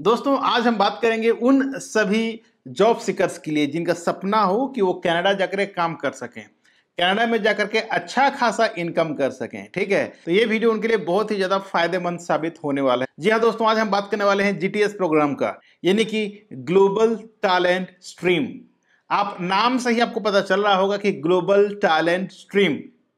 दोस्तों आज हम बात करेंगे उन सभी जॉब सिकर्स के लिए जिनका सपना हो कि वो कनाडा जाकर काम कर सकें कनाडा में जाकर के अच्छा खासा इनकम कर सकें ठीक है तो ये वीडियो उनके लिए बहुत ही ज़्यादा फायदेमंद साबित होने वाला है जी हाँ दोस्तों आज हम बात करने वाले हैं जी प्रोग्राम का यानी कि ग्लोबल टैलेंट स्ट्रीम आप नाम से ही आपको पता चल रहा होगा कि ग्लोबल टैलेंट स्ट्रीम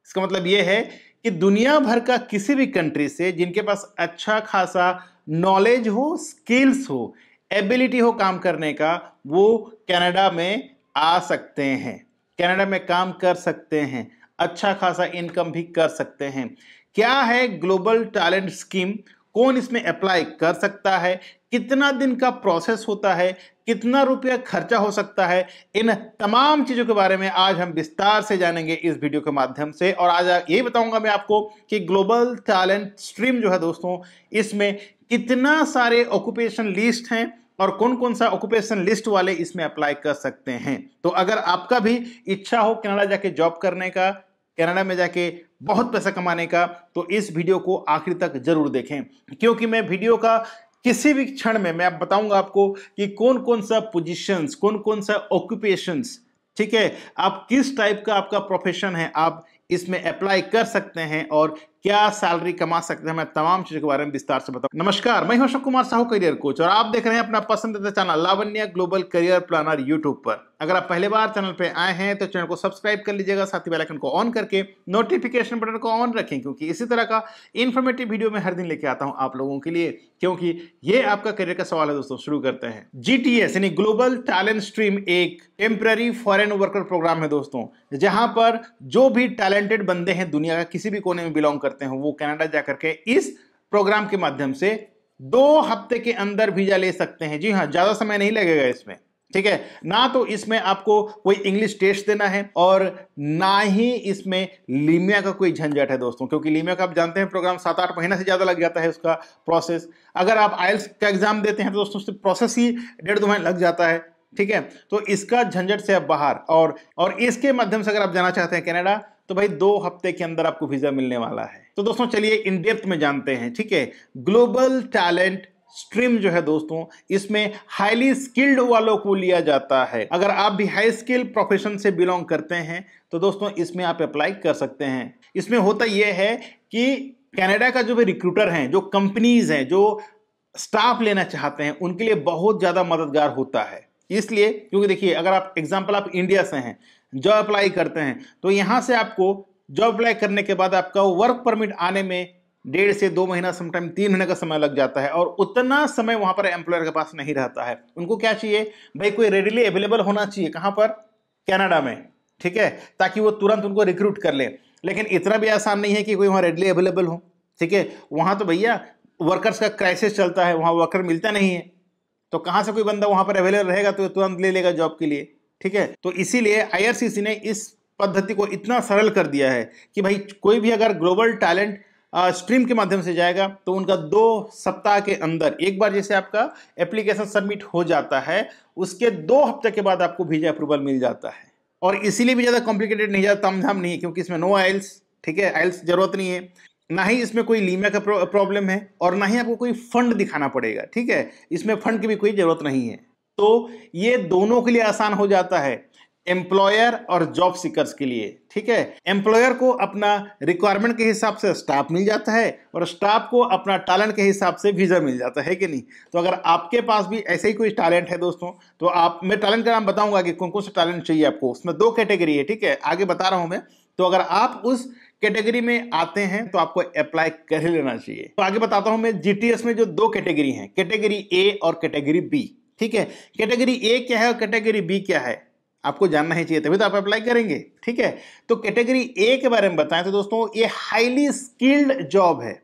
इसका मतलब ये है कि दुनिया भर का किसी भी कंट्री से जिनके पास अच्छा खासा नॉलेज हो स्किल्स हो एबिलिटी हो काम करने का वो कनाडा में आ सकते हैं कनाडा में काम कर सकते हैं अच्छा खासा इनकम भी कर सकते हैं क्या है ग्लोबल टैलेंट स्कीम कौन इसमें अप्लाई कर सकता है कितना दिन का प्रोसेस होता है कितना रुपया खर्चा हो सकता है इन तमाम चीज़ों के बारे में आज हम विस्तार से जानेंगे इस वीडियो के माध्यम से और आज ये बताऊंगा मैं आपको कि ग्लोबल टैलेंट स्ट्रीम जो है दोस्तों इसमें कितना सारे ऑक्यूपेशन लिस्ट हैं और कौन कौन सा ऑक्यूपेशन लिस्ट वाले इसमें अप्लाई कर सकते हैं तो अगर आपका भी इच्छा हो कनाडा जाके जॉब करने का कनाडा में जाके बहुत पैसा कमाने का तो इस वीडियो को आखिर तक जरूर देखें क्योंकि मैं वीडियो का किसी भी क्षण में मैं आप बताऊंगा आपको कि कौन कौन सा पोजीशंस कौन कौन सा ऑक्यूपेशंस ठीक है आप किस टाइप का आपका प्रोफेशन है आप इसमें अप्लाई कर सकते हैं और क्या सैलरी कमा सकते हैं मैं तमाम चीजों के बारे में विस्तार से बताऊँ नमस्कार मैं अशोक कुमार साहू करियर कोच और आप देख रहे हैं अपना पसंदीदा channel Lavanya global career planner YouTube पर अगर आप पहले बार चैनल पर आए हैं तो चैनल को सब्सक्राइब कर लीजिएगा साथ ही बेलाइकन को ऑन करके नोटिफिकेशन बटन को ऑन रखें क्योंकि इसी तरह का इन्फॉर्मेटिव वीडियो मैं हर दिन लेके आता हूँ आप लोगों के लिए क्योंकि ये आपका करियर का सवाल है दोस्तों शुरू करते हैं जीटीएस यानी ग्लोबल टैलेंट स्ट्रीम एक टेम्प्ररी फॉरन वर्कर प्रोग्राम है दोस्तों जहां पर जो भी टैलेंटेड बंदे हैं दुनिया का किसी भी कोने में बिलोंग करते करते हैं वो कनाडा जा करके इस प्रोग्राम के माध्यम से दो हफ्ते के अंदर वीजा ले सकते हैं जी हाँ ज़्यादा समय नहीं लगेगा इसमें ठीक है ना तो इसमें आपको कोई इंग्लिश टेस्ट देना है और ना ही इसमें लीमिया का कोई झंझट है दोस्तों क्योंकि लीमिया का आप जानते हैं प्रोग्राम सात आठ महीना से ज़्यादा लग जाता है उसका प्रोसेस अगर आप आयल्स का एग्ज़ाम देते हैं तो दोस्तों उससे प्रोसेस ही डेढ़ दो महीने लग जाता है ठीक है तो इसका झंझट से आप बाहर और और इसके माध्यम से अगर आप जाना चाहते हैं कनाडा तो भाई दो हफ्ते के अंदर आपको वीज़ा मिलने वाला है तो दोस्तों चलिए इन डेप्थ में जानते हैं ठीक है ग्लोबल टैलेंट स्ट्रीम जो है दोस्तों इसमें हाईली स्किल्ड वालों को लिया जाता है अगर आप भी हाई स्किल प्रोफेशन से बिलोंग करते हैं तो दोस्तों इसमें आप अप्लाई कर सकते हैं इसमें होता यह है कि कनाडा का जो भी रिक्रूटर हैं जो कंपनीज हैं जो स्टाफ लेना चाहते हैं उनके लिए बहुत ज़्यादा मददगार होता है इसलिए क्योंकि देखिए अगर आप एग्जाम्पल आप इंडिया से हैं जॉब अप्लाई करते हैं तो यहाँ से आपको जॉब अप्लाई करने के बाद आपका वर्क परमिट आने में डेढ़ से दो महीना समटाइम तीन महीने का समय लग जाता है और उतना समय वहाँ पर एम्प्लॉयर के पास नहीं रहता है उनको क्या चाहिए भाई कोई रेडिली अवेलेबल होना चाहिए कहाँ पर कैनाडा में ठीक है ताकि वो तुरंत उनको रिक्रूट कर लें लेकिन इतना भी आसान नहीं है कि कोई वहाँ रेडिली अवेलेबल हो ठीक है वहाँ तो भैया वर्कर्स का क्राइसिस चलता है वहाँ वर्कर मिलता नहीं है तो कहाँ से कोई बंदा वहाँ पर अवेलेबल रहेगा तो तुरंत ले लेगा जॉब के लिए ठीक है तो इसीलिए आई ने इस पद्धति को इतना सरल कर दिया है कि भाई कोई भी अगर ग्लोबल टैलेंट स्ट्रीम के माध्यम से जाएगा तो उनका दो सप्ताह के अंदर एक बार जैसे आपका एप्लीकेशन सबमिट हो जाता है उसके दो हफ्ते के बाद आपको वीजा अप्रूवल मिल जाता है और इसीलिए भी ज़्यादा कॉम्प्लिकेटेड नहीं ज़्यादा तमझाम नहीं है क्योंकि इसमें नो आइल्स ठीक है आइल्स ज़रूरत नहीं है ना ही इसमें कोई लीमिया का प्रॉब्लम है और ना ही आपको कोई फंड दिखाना पड़ेगा ठीक है इसमें फंड की भी कोई ज़रूरत नहीं है तो ये दोनों के लिए आसान हो जाता है एम्प्लॉयर और जॉब सीकर्स के लिए ठीक है एम्प्लॉयर को अपना रिक्वायरमेंट के हिसाब से स्टाफ मिल जाता है और स्टाफ को अपना टैलेंट के हिसाब से वीज़ा मिल जाता है कि नहीं तो अगर आपके पास भी ऐसे ही कोई टैलेंट है दोस्तों तो आप मैं टैलेंट का नाम बताऊंगा कि कौन कौन सा टैलेंट चाहिए आपको उसमें दो कैटेगरी है ठीक है आगे बता रहा हूँ मैं तो अगर आप उस कैटेगरी में आते हैं तो आपको अप्लाई कर ही लेना चाहिए तो आगे बताता हूँ मैं जीटीएस में जो दो कैटेगरी हैं कैटेगरी ए और कैटेगरी बी ठीक है कैटेगरी ए क्या है और कैटेगरी बी क्या है आपको जानना ही चाहिए तभी तो आप अप्लाई करेंगे ठीक है तो कैटेगरी ए के बारे में बताएं तो दोस्तों ये हाईली स्किल्ड जॉब है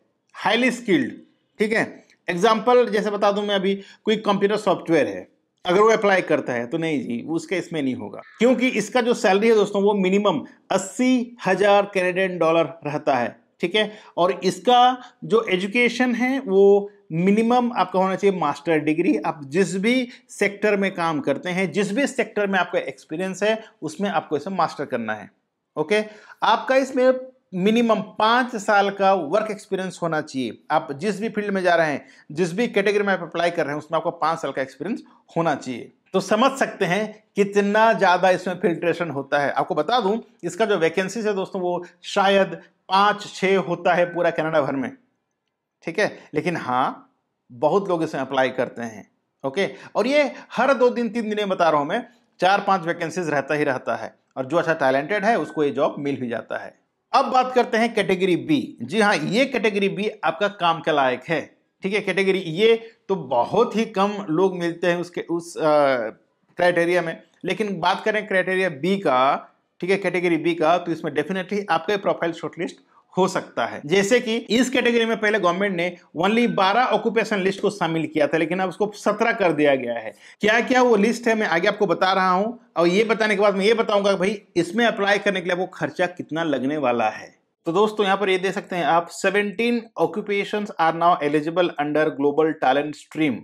हाईली स्किल्ड ठीक है एग्जाम्पल जैसे बता दूं मैं अभी कोई कंप्यूटर सॉफ्टवेयर है अगर वो अप्लाई करता है तो नहीं जी वो उसका इसमें नहीं होगा क्योंकि इसका जो सैलरी है दोस्तों वो मिनिमम अस्सी हजार कैनेडियन डॉलर रहता है ठीक है और इसका जो एजुकेशन है वो मिनिमम आपका होना चाहिए मास्टर डिग्री आप जिस भी सेक्टर में काम करते हैं जिस भी सेक्टर में आपका एक्सपीरियंस है उसमें आपको इसे मास्टर करना है ओके आपका इसमें मिनिमम पाँच साल का वर्क एक्सपीरियंस होना चाहिए आप जिस भी फील्ड में जा रहे हैं जिस भी कैटेगरी में आप अप्लाई कर रहे हैं उसमें आपको पाँच साल का एक्सपीरियंस होना चाहिए तो समझ सकते हैं कितना ज़्यादा इसमें फिल्ट्रेशन होता है आपको बता दूं इसका जो वैकेंसीज है दोस्तों वो शायद पाँच छः होता है पूरा कनाडा भर में ठीक है लेकिन हाँ बहुत लोग इसमें अप्लाई करते हैं ओके और ये हर दो दिन तीन में बता रहा हूँ मैं चार पांच वैकेंसीज रहता ही रहता है और जो अच्छा टैलेंटेड है उसको ये जॉब मिल भी जाता है अब बात करते हैं कैटेगरी बी जी हाँ ये कैटेगरी बी आपका काम के लायक है ठीक है कैटेगरी ये तो बहुत ही कम लोग मिलते हैं उसके उस क्राइटेरिया में लेकिन बात करें क्राइटेरिया बी का ठीक है कैटेगरी बी का तो इसमें डेफिनेटली आपका प्रोफाइल शॉर्टलिस्ट हो सकता है जैसे कि इस कैटेगरी में पहले गवर्नमेंट ने ओनली 12 ऑक्यूपेशन लिस्ट को शामिल किया था लेकिन अब उसको 17 कर दिया गया है क्या क्या वो लिस्ट है मैं आगे आपको बता रहा हूं और ये बताने के बाद मैं ये बताऊंगा भाई इसमें अप्लाई करने के लिए आपको खर्चा कितना लगने वाला है तो दोस्तों यहाँ पर ये देख सकते हैं आप 17 occupation are now eligible under global talent stream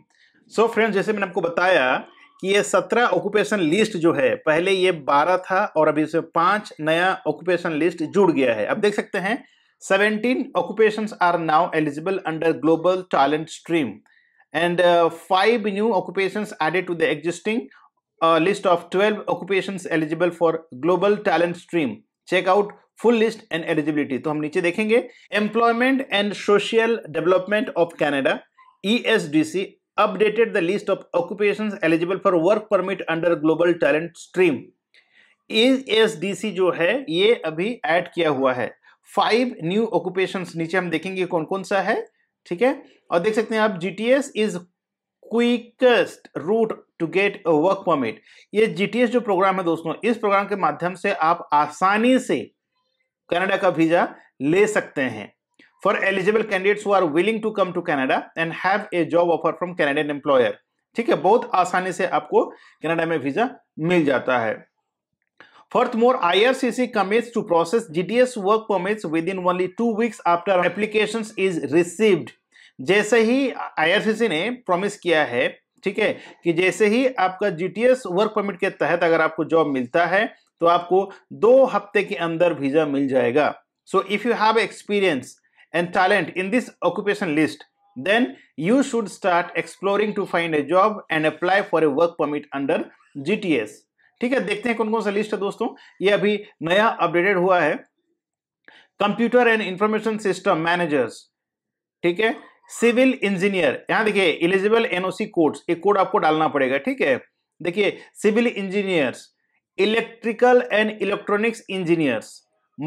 so friends जैसे मैंने आपको बताया कि ये सत्रह ऑक्यूपेशन लिस्ट जो है पहले ये बारह था और अभी इसमें पांच नया ऑक्यूपेशन लिस्ट जुड़ गया है अब देख सकते हैं seventeen occupation are now eligible under global talent stream and five new occupation added to the existing list of twelve occupation eligible for global talent stream check out full list and eligibility तो हम नीचे देखेंगे employment and social development of Canada E S D C updated the list of occupations eligible for work permit under global talent stream SDC जो है ये अभी add किया हुआ है फाइव न्यू ऑक्यूपेशंस नीचे हम देखेंगे कौन कौन सा है ठीक है और देख सकते हैं आप GTS is quickest route to get work permit ये जीटीएस जो प्रोग्राम है दोस्तों इस प्रोग्राम के माध्यम से आप आसानी से कनाडा का वीजा ले सकते हैं for eligible candidates who are willing to come to Canada and have a job offer from Canadian employer. ठीक है बहुत आसानी से आपको कनाडा में वीजा मिल जाता है fourth more I R C C commits to process GDS work permits within only two weeks after application is received जैसे ही आईआरसीसी ने प्रॉमिस किया है ठीक है कि जैसे ही आपका जीटीएस वर्क परमिट के तहत अगर आपको जॉब मिलता है तो आपको दो हफ्ते के अंदर वीजा मिल जाएगा so if you have experience and talent in this occupation list, then you should start exploring to find a job and apply for a work permit under GTS. ठीक है देखते हैं कौन कौन सा लिस्ट है दोस्तों ये अभी नया अपडेटेड हुआ है computer and information system managers ठीक है सिविल इंजीनियर यहां देखिए इलिजिबल एनओसी कोड्स एक कोड आपको डालना पड़ेगा ठीक है देखिए civil engineers electrical and electronics engineers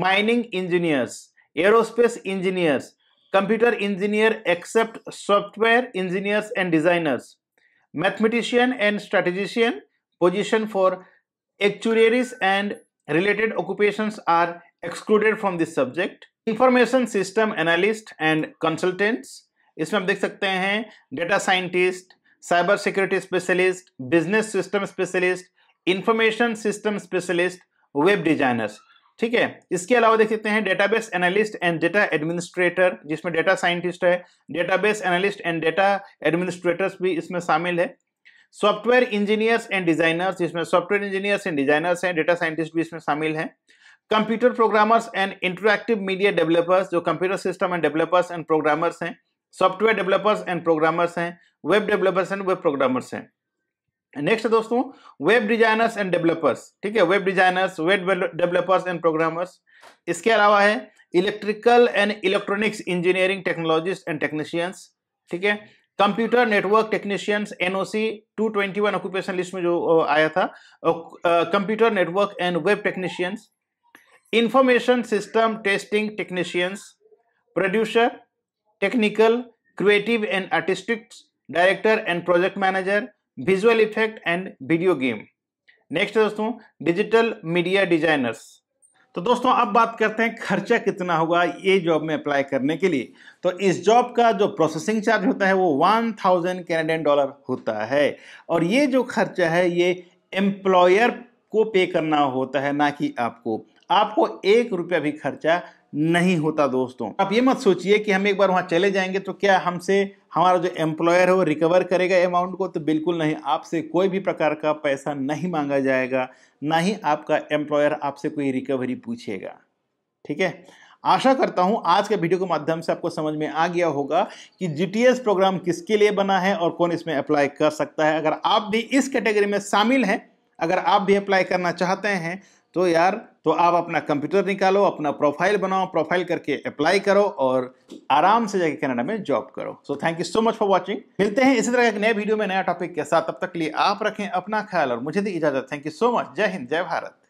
mining engineers aerospace engineers computer engineer except software engineers and designers mathematician and strategician position for actuaries and related occupation are excluded from this subject information system analyst and consultants इसमें हम देख सकते हैं data scientist cyber security specialist business system specialist information system specialist web designers ठीक है इसके अलावा देख सकते हैं database analyst and data administrator जिसमें डेटा साइंटिस्ट है database analyst and data administrators भी इसमें शामिल है सॉफ्टवेयर इंजीनियर्स एंड डिजाइनर्स जिसमें सॉफ्टवेयर इंजीनियर्स एंड डिजाइनर्स हैं डेटा साइंटिस्ट भी इसमें शामिल हैं computer programmers and interactive media developers जो computer system and developers and programmers हैं सॉफ्टवेयर डेवलपर्स एंड प्रोग्रामर्स हैं web developers and web programmers हैं नेक्स्ट है दोस्तों वेब डिजाइनर्स एंड डेवलपर्स ठीक है web designers web developers and programmers इसके अलावा है electrical and electronics engineering technologist and technicians ठीक है computer network technicians NOC 221 occupation list में जो आया था computer network and web technicians information system testing technicians producer technical creative and artistics director and project manager visual effect and video game next दोस्तों digital media designers तो दोस्तों अब बात करते हैं खर्चा कितना होगा ये जॉब में अप्लाई करने के लिए तो इस जॉब का जो प्रोसेसिंग चार्ज होता है वो वन थाउजेंड कैनेडियन डॉलर होता है और ये जो खर्चा है ये एम्प्लॉयर को पे करना होता है ना कि आपको आपको एक रुपया भी खर्चा नहीं होता दोस्तों आप ये मत सोचिए कि हम एक बार वहाँ चले जाएंगे तो क्या हमसे हमारा जो एम्प्लॉयर है वो रिकवर करेगा अमाउंट को तो बिल्कुल नहीं आपसे कोई भी प्रकार का पैसा नहीं मांगा जाएगा ना ही आपका एम्प्लॉयर आपसे कोई रिकवरी पूछेगा ठीक है आशा करता हूं आज के वीडियो के माध्यम से आपको समझ में आ गया होगा कि जी प्रोग्राम किसके लिए बना है और कौन इसमें अप्लाई कर सकता है अगर आप भी इस कैटेगरी में शामिल हैं अगर आप भी अप्लाई करना चाहते हैं तो यार तो आप अपना कंप्यूटर निकालो अपना प्रोफाइल बनाओ प्रोफाइल करके अप्लाई करो और आराम से जाके कनाडा में जॉब करो so thank you so much for watching मिलते हैं इसी तरह एक नए वीडियो में नया टॉपिक के साथ तब तक लिए आप रखें अपना ख्याल और मुझे दी इजाजत थैंक यू सो मच जय हिंद जय भारत